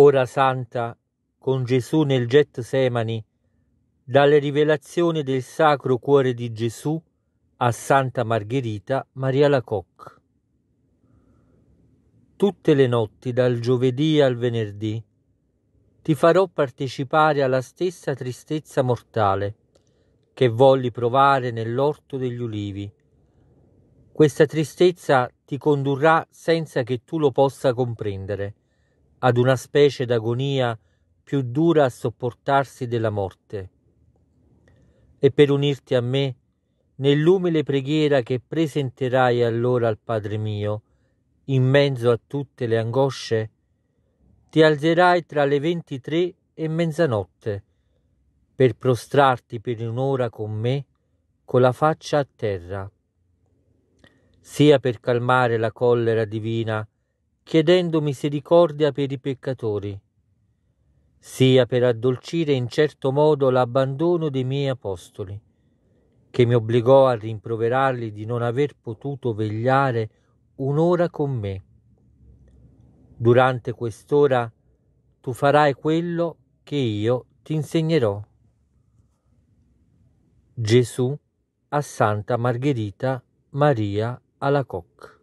ora santa, con Gesù nel Getsemani, dalle rivelazioni del Sacro Cuore di Gesù a Santa Margherita Maria Lacocque. Tutte le notti, dal giovedì al venerdì, ti farò partecipare alla stessa tristezza mortale che volli provare nell'orto degli ulivi. Questa tristezza ti condurrà senza che tu lo possa comprendere ad una specie d'agonia più dura a sopportarsi della morte, e per unirti a me nell'umile preghiera che presenterai allora al Padre mio, in mezzo a tutte le angosce, ti alzerai tra le ventitré e mezzanotte per prostrarti per un'ora con me con la faccia a terra, sia per calmare la collera divina chiedendo misericordia per i peccatori, sia per addolcire in certo modo l'abbandono dei miei apostoli, che mi obbligò a rimproverarli di non aver potuto vegliare un'ora con me. Durante quest'ora tu farai quello che io ti insegnerò. Gesù a Santa Margherita Maria Alacoque